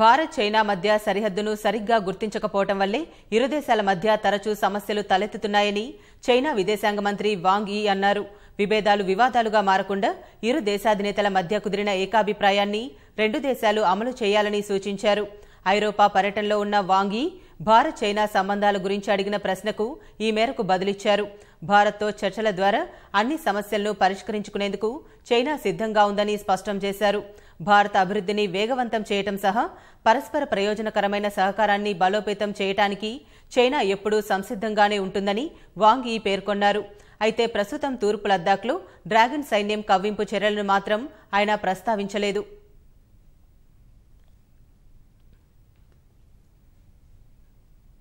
Bharat China మధ్య సరిహద్దును సరిగ్గా గుర్తించకపోవటం వల్లే ఇరు దేశాల మధ్య తరచూ సమస్యలు తలెత్తుతున్నాయని చైనా విదేశాంగ మంత్రి వాంగ్ యీ అన్నారు విభేదాలు వివాదాలుగా మారకుండా ఇరు దేశాధినేతల మధ్య కుదిరిన ఏకాభిప్రాయాన్ని రెండు దేశాలు అమలు చేయాలని సూచించారు ఐరోపా పర్యటనలో ఉన్న వాంగ్ యీ భారత్ చైనా సంబంధాల గురించి అడిగిన ప్రశ్నకు ఈ మేరకు బదులిచ్చారు భారత్తో చర్చల ద్వారా అన్ని సమస్యలను పరిష్కరించుకునేందుకు చైనా సిద్దంగా ఉందని స్పష్టం చేశారు భారత అభివృద్ధిని వేగవంతం చేయటం సహా పరస్పర ప్రయోజనకరమైన సహకారాన్ని బలోపేతం చేయటానికి చైనా ఎప్పుడూ సంసిద్ధంగానే ఉంటుందని వాంగ్ ఈ పేర్కొన్నారు అయితే ప్రస్తుతం తూర్పు లద్దాఖ్లో డ్రాగన్ సైన్యం కవ్వింపు చర్యలను మాత్రం ఆయన ప్రస్తావించలేదు